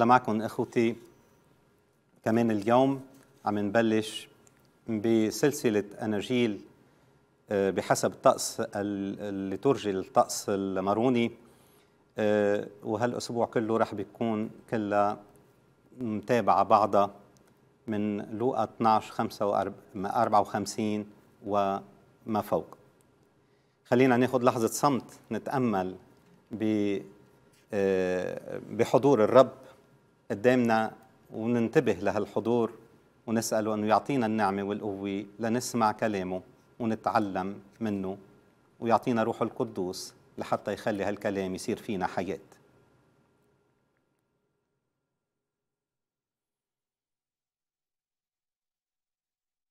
هلا معكم اخوتي كمان اليوم عم نبلش بسلسله اناجيل آه، بحسب الطقس الليتورجي الطقس الماروني آه، وهالاسبوع كله رح بيكون كلها متابعه بعضها من لوقا 12 54 وما فوق خلينا ناخذ لحظه صمت نتامل آه، بحضور الرب قدامنا وننتبه لهالحضور ونسأله أنه يعطينا النعمة والقوة لنسمع كلامه ونتعلم منه ويعطينا روح القدوس لحتى يخلي هالكلام يصير فينا حياة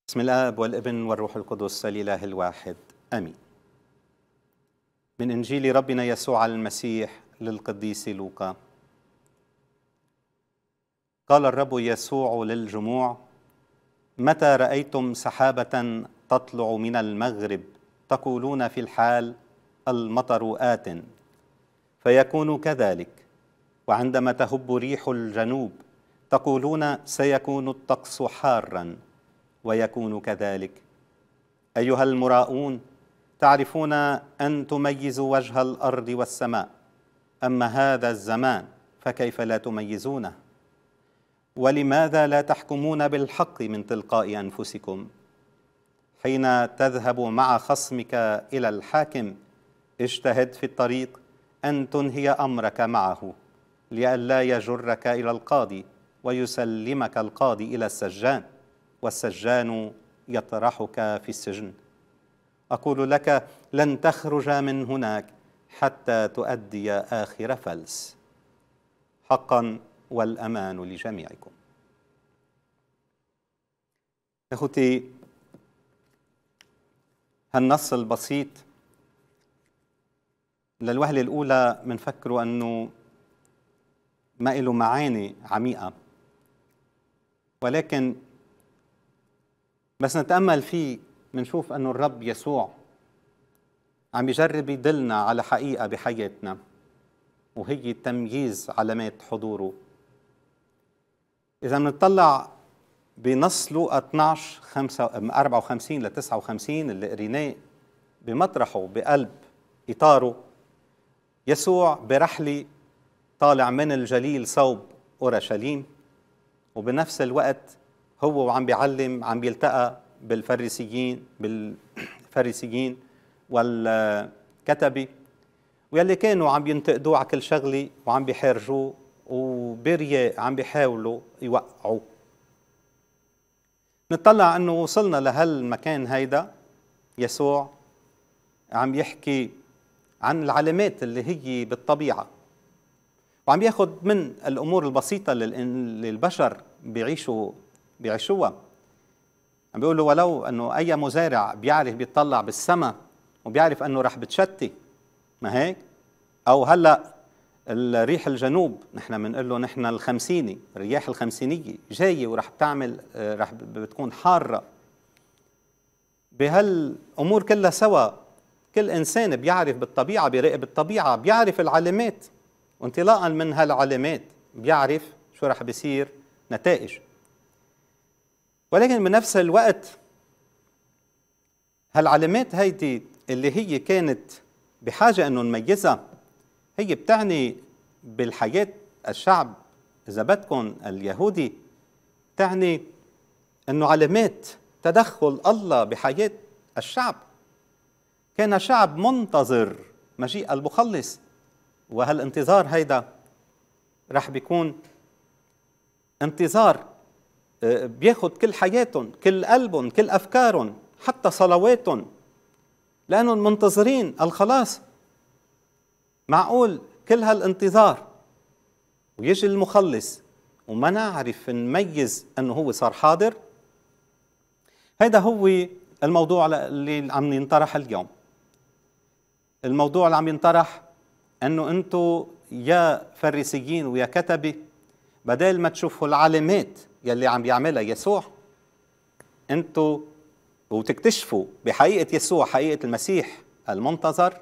بسم الآب والابن والروح القدس الإله الواحد أمين من إنجيل ربنا يسوع المسيح للقديس لوقا قال الرب يسوع للجموع متى رايتم سحابه تطلع من المغرب تقولون في الحال المطر ات فيكون كذلك وعندما تهب ريح الجنوب تقولون سيكون الطقس حارا ويكون كذلك ايها المراؤون تعرفون ان تميزوا وجه الارض والسماء اما هذا الزمان فكيف لا تميزونه ولماذا لا تحكمون بالحق من تلقاء انفسكم حين تذهب مع خصمك الى الحاكم اجتهد في الطريق ان تنهي امرك معه لئلا يجرك الى القاضي ويسلمك القاضي الى السجان والسجان يطرحك في السجن اقول لك لن تخرج من هناك حتى تؤدي اخر فلس حقا والأمان لجميعكم أخوتي هالنص البسيط للوهلة الأولى منفكروا أنه ما له معاني عميقة ولكن بس نتأمل فيه منشوف أنه الرب يسوع عم يجرب يدلنا على حقيقة بحياتنا وهي تمييز علامات حضوره إذا بنطلع بنص لوقا 12 خمسة 54 ل 59 اللي قريناه بمطرحه بقلب إطاره يسوع برحلة طالع من الجليل صوب أورشليم وبنفس الوقت هو وعم بيعلم عم بيلتقى بالفريسيين بالفريسيين والكتبي ويلي كانوا عم ينتقدوه على كل شغله وعم بيحرجوه وبيريا عم بيحاولوا يوقعوا نطلع انه وصلنا لهالمكان هيدا يسوع عم يحكي عن العلامات اللي هي بالطبيعه وعم ياخذ من الامور البسيطه اللي البشر بيعيشوا بيعيشوها عم بيقولوا ولو انه اي مزارع بيعرف بيطلع بالسما وبيعرف انه رح بتشتي ما هيك او هلا الريح الجنوب نحن بنقول له نحن الخمسيني الرياح الخمسينية جاية وراح بتعمل آه، رح بتكون حارة بهالأمور كلها سوا كل إنسان بيعرف بالطبيعة بيراقب الطبيعة بيعرف العلامات وانطلاقا من هالعلامات بيعرف شو راح بيصير نتائج ولكن بنفس الوقت هالعلامات هيدي اللي هي كانت بحاجة أنه نميزها هي بتعني بالحاجات الشعب إذا بدكم اليهودي تعني أنه علامات تدخل الله بحياة الشعب كان شعب منتظر مجيء المخلص وهالانتظار هيدا رح بيكون انتظار آه، بياخد كل حياتهم كل قلبهم كل أفكارهم حتى صلواتهم لأنهم منتظرين الخلاص معقول كل هالانتظار ويجي المخلص وما نعرف نميز انه هو صار حاضر هذا هو الموضوع اللي عم ينطرح اليوم الموضوع اللي عم ينطرح انه انتم يا فريسيين ويا كتبه بدل ما تشوفوا العلامات يلي عم يعملها يسوع انتم وتكتشفوا بحقيقه يسوع حقيقه المسيح المنتظر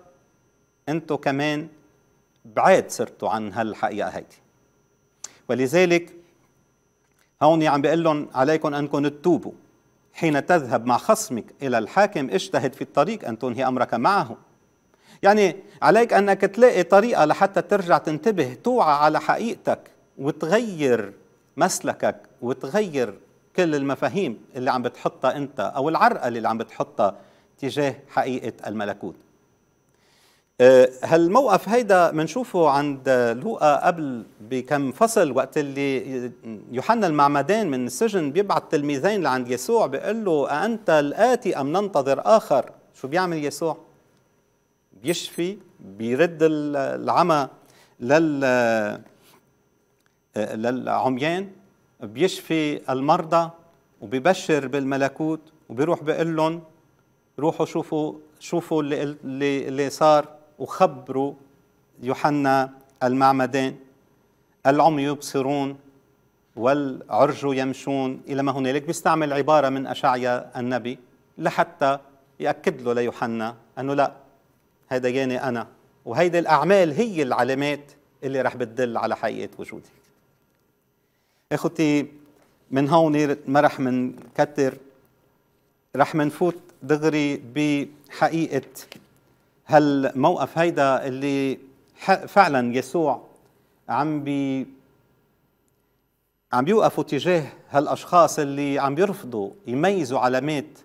انتو كمان بعيد صرتوا عن هالحقيقه هيدي ولذلك هون عم بيقول لهم عليكم انكم تتوبوا حين تذهب مع خصمك الى الحاكم اجتهد في الطريق ان تنهي امرك معه يعني عليك انك تلاقي طريقه لحتى ترجع تنتبه توعى على حقيقتك وتغير مسلكك وتغير كل المفاهيم اللي عم بتحطها انت او العرقله اللي عم بتحطها تجاه حقيقه الملكوت هالموقف أه، هيدا منشوفه عند لوقا قبل بكم فصل وقت اللي يوحنا المعمدان من السجن بيبعث تلميذين لعند يسوع بيقول له أأنت الآتي أم ننتظر آخر شو بيعمل يسوع بيشفي بيرد العمى لل أه، للعميان بيشفي المرضى وبيبشر بالملكوت وبيروح بيقول لهم روحوا شوفوا شوفوا اللي اللي صار وخبروا يوحنا المعمدان العمي يبصرون والعرج يمشون إلى ما هنالك بيستعمل عبارة من أشعيا النبي لحتى يأكد له ليوحنا أنه لا هذا جاني يعني أنا وهيدي الأعمال هي العلامات اللي رح بتدل على حقيقة وجودي إخوتي من هون ما رح منكتر رح منفوت دغري بحقيقة هالموقف هيدا اللي فعلا يسوع عم بي عم بيوقفوا تجاه هالاشخاص اللي عم بيرفضوا يميزوا علامات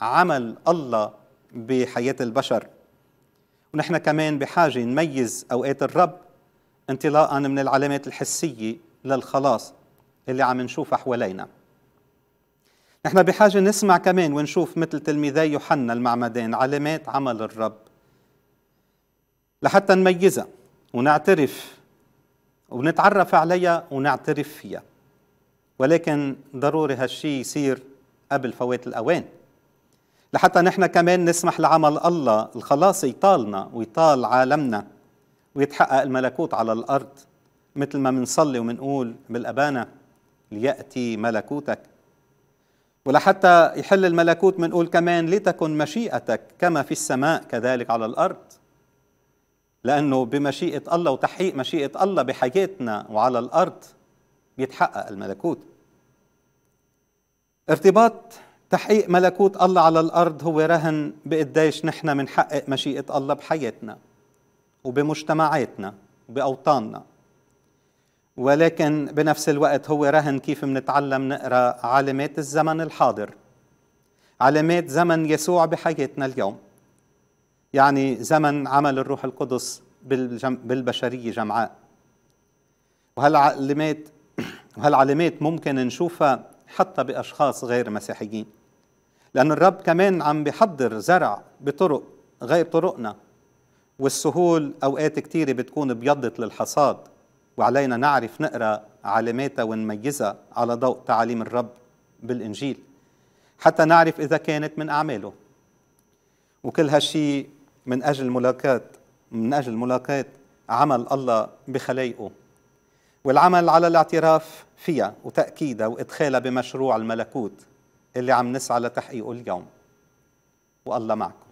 عمل الله بحياه البشر ونحن كمان بحاجه نميز اوقات الرب انطلاقا من العلامات الحسيه للخلاص اللي عم نشوفها حوالينا نحن بحاجه نسمع كمان ونشوف مثل تلميذي يوحنا المعمدان علامات عمل الرب لحتى نميزها ونعترف ونتعرف عليها ونعترف فيها ولكن ضروري هالشي يصير قبل فوات الأوان لحتى نحن كمان نسمح لعمل الله الخلاص يطالنا ويطال عالمنا ويتحقق الملكوت على الأرض مثل ما منصلي ومنقول بالأبانة ليأتي ملكوتك ولحتى يحل الملكوت منقول كمان لتكن مشيئتك كما في السماء كذلك على الأرض لأنه بمشيئة الله وتحقيق مشيئة الله بحياتنا وعلى الأرض بيتحقق الملكوت ارتباط تحقيق ملكوت الله على الأرض هو رهن بقديش نحن منحقق مشيئة الله بحياتنا وبمجتمعاتنا وبأوطاننا ولكن بنفس الوقت هو رهن كيف منتعلم نقرأ علامات الزمن الحاضر علامات زمن يسوع بحياتنا اليوم يعني زمن عمل الروح القدس بالبشرية جمعاء وهالعلمات وهالعلامات ممكن نشوفها حتى بأشخاص غير مسيحيين لأن الرب كمان عم بيحضر زرع بطرق غير طرقنا والسهول أوقات كتيرة بتكون ابيضت للحصاد وعلينا نعرف نقرأ علاماتها ونميزها على ضوء تعاليم الرب بالإنجيل حتى نعرف إذا كانت من أعماله وكل هالشي من أجل ملاقاة من أجل ملاقاة عمل الله بخلايقه والعمل على الاعتراف فيها وتأكيدها وإدخالها بمشروع الملكوت اللي عم نسعى لتحقيقه اليوم والله معكم